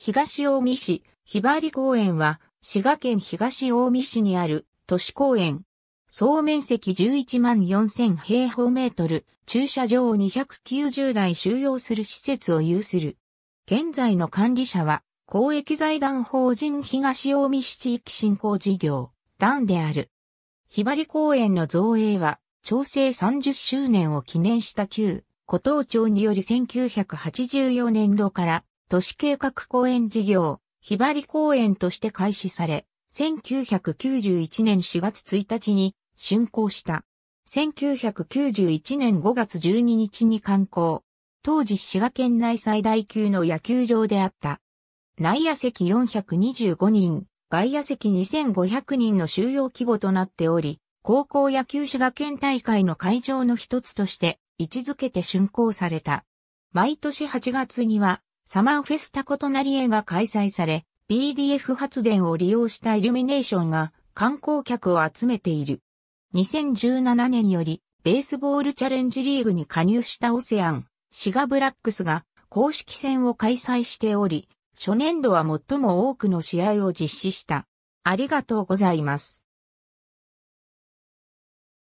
東大見市、ひばり公園は、滋賀県東大見市にある都市公園。総面積11万4000平方メートル、駐車場を290台収容する施設を有する。現在の管理者は、公益財団法人東大見市地域振興事業、団である。ひばり公園の造営は、調整30周年を記念した旧、古東町により1984年度から、都市計画公園事業、ひばり公園として開始され、1991年4月1日に竣工した。1991年5月12日に観光。当時滋賀県内最大級の野球場であった。内野席425人、外野席2500人の収容規模となっており、高校野球滋賀県大会の会場の一つとして位置づけて竣工された。毎年8月にはサマーフェスタコトナリエが開催され、BDF 発電を利用したイルミネーションが観光客を集めている。2017年よりベースボールチャレンジリーグに加入したオセアン、シガブラックスが公式戦を開催しており、初年度は最も多くの試合を実施した。ありがとうございます。